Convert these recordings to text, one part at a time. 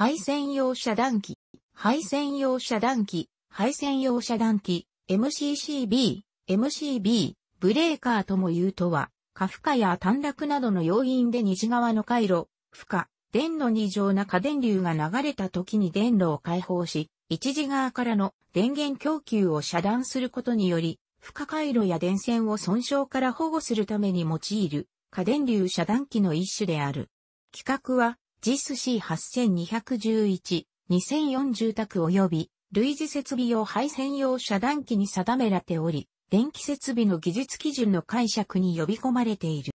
配線用遮断機、配線用遮断機、配線用遮断機、MCCB、MCB、ブレーカーとも言うとは、過負荷や短絡などの要因で西側の回路、負荷、電路に異常な過電流が流れた時に電路を解放し、一時側からの電源供給を遮断することにより、負荷回路や電線を損傷から保護するために用いる過電流遮断機の一種である。規格は JIS C8211、2004住宅及び、類似設備用配線用遮断機に定められており、電気設備の技術基準の解釈に呼び込まれている。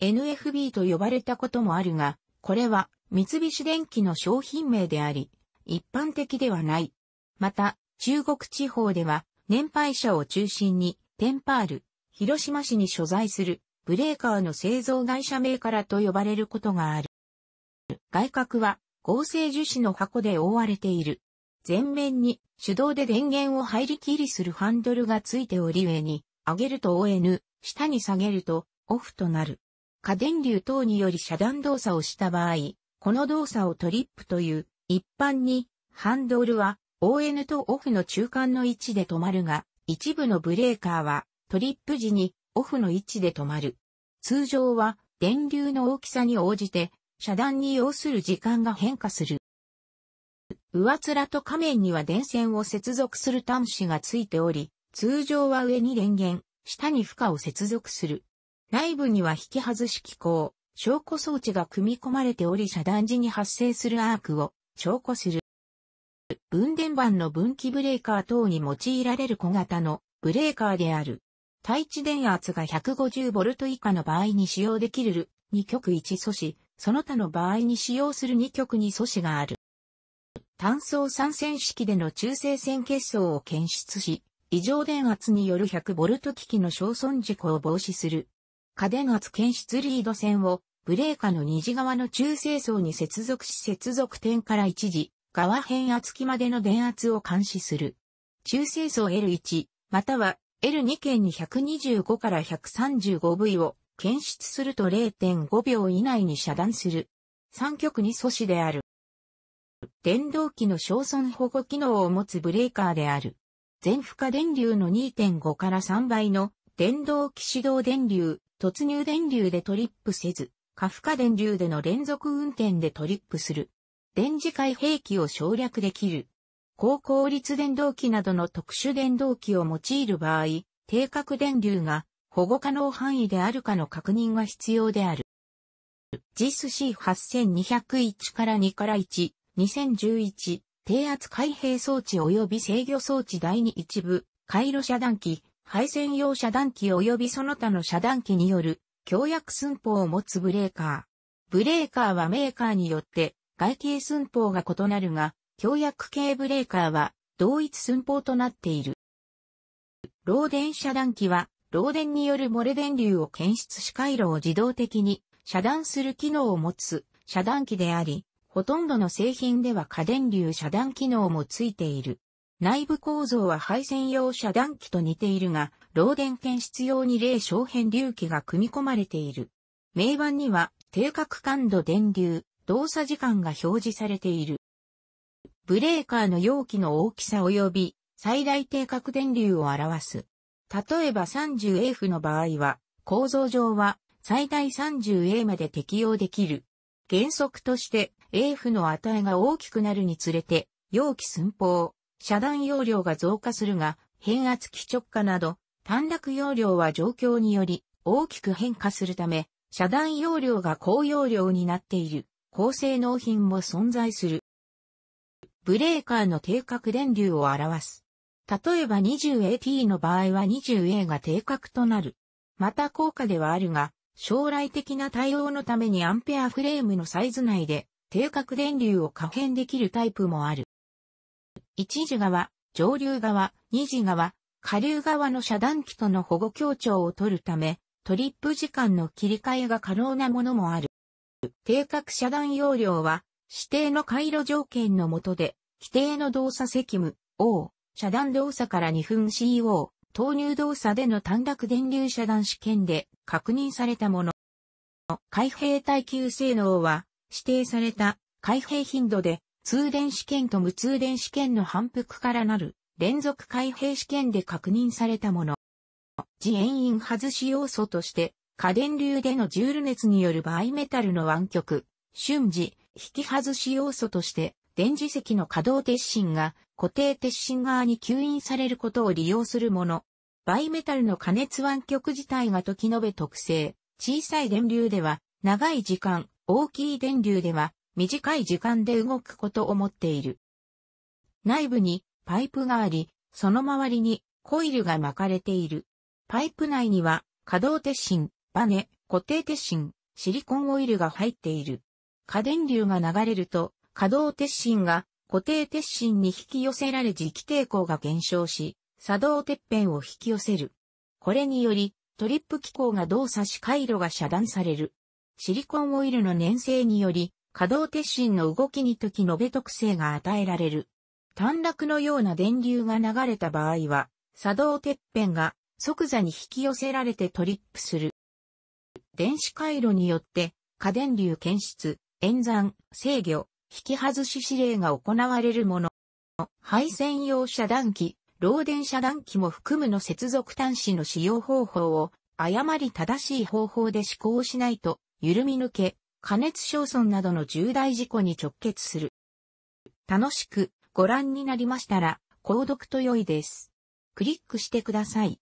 NFB と呼ばれたこともあるが、これは三菱電機の商品名であり、一般的ではない。また、中国地方では、年配者を中心に、テンパール、広島市に所在する、ブレーカーの製造会社名からと呼ばれることがある。外角は合成樹脂の箱で覆われている。前面に手動で電源を入り切りするハンドルがついており上に上げると ON、下に下げるとオフとなる。過電流等により遮断動作をした場合、この動作をトリップという、一般にハンドルは ON とオフの中間の位置で止まるが、一部のブレーカーはトリップ時にオフの位置で止まる。通常は電流の大きさに応じて遮断に要する時間が変化する。上面と下面には電線を接続する端子がついており、通常は上に電源、下に負荷を接続する。内部には引き外し機構、証拠装置が組み込まれており遮断時に発生するアークを証拠する。分電盤の分岐ブレーカー等に用いられる小型のブレーカーである。対地電圧が 150V 以下の場合に使用できる2極1素子その他の場合に使用する2極に素子がある。単素参線式での中性線結晶を検出し、異常電圧による 100V 機器の小損事故を防止する。過電圧検出リード線をブレーカの虹側の中性層に接続し接続点から一時、側変圧器までの電圧を監視する。中性層 L1、または L2 圏に125から 135V を検出すると0.5秒以内に遮断する。三極に阻止である。電動機の焦損保護機能を持つブレーカーである。全負荷電流の2.5から3倍の電動機始動電流、突入電流でトリップせず、過負荷電流での連続運転でトリップする。電磁界兵器を省略できる。高効率電動機などの特殊電動機を用いる場合、定格電流が保護可能範囲であるかの確認が必要である。JISC8201 から2から1、2011、低圧開閉装置及び制御装置第2一部、回路遮断機、配線用遮断機及びその他の遮断機による、強約寸法を持つブレーカー。ブレーカーはメーカーによって、外形寸法が異なるが、強約系ブレーカーは、同一寸法となっている。漏電遮断機は、漏電による漏れ電流を検出し回路を自動的に遮断する機能を持つ遮断機であり、ほとんどの製品では過電流遮断機能もついている。内部構造は配線用遮断機と似ているが、漏電検出用に0小変流器が組み込まれている。名板には定格感度電流、動作時間が表示されている。ブレーカーの容器の大きさ及び最大定格電流を表す。例えば 30F の場合は、構造上は最大 30A まで適用できる。原則として AF の値が大きくなるにつれて、容器寸法、遮断容量が増加するが、変圧器直下など、短絡容量は状況により大きく変化するため、遮断容量が高容量になっている、高性能品も存在する。ブレーカーの定格電流を表す。例えば 20AT の場合は 20A が定格となる。また効果ではあるが、将来的な対応のためにアンペアフレームのサイズ内で定格電流を可変できるタイプもある。1時側、上流側、2次側、下流側の遮断機との保護協調を取るため、トリップ時間の切り替えが可能なものもある。定格遮断容量は、指定の回路条件の下で、規定の動作責務、O、遮断動作から2分 CO、投入動作での短絡電流遮断試験で確認されたもの。開閉耐久性能は指定された開閉頻度で通電試験と無通電試験の反復からなる連続開閉試験で確認されたもの。自遠因外し要素として過電流でのジュール熱によるバイメタルの湾曲、瞬時、引き外し要素として電磁石の可動鉄心が固定鉄心側に吸引されることを利用するもの。バイメタルの加熱湾曲自体が時延べ特性。小さい電流では長い時間、大きい電流では短い時間で動くことを持っている。内部にパイプがあり、その周りにコイルが巻かれている。パイプ内には可動鉄心、バネ、固定鉄心、シリコンオイルが入っている。過電流が流れると可動鉄心が固定鉄心に引き寄せられ磁気抵抗が減少し、作動鉄片を引き寄せる。これにより、トリップ機構が動作し回路が遮断される。シリコンオイルの粘性により、可動鉄心の動きに時延べ特性が与えられる。短絡のような電流が流れた場合は、作動鉄片が即座に引き寄せられてトリップする。電子回路によって、過電流検出、演算、制御、引き外し指令が行われるもの。配線用遮断機、漏電遮断機も含むの接続端子の使用方法を誤り正しい方法で施行しないと、緩み抜け、加熱焼損などの重大事故に直結する。楽しくご覧になりましたら、購読と良いです。クリックしてください。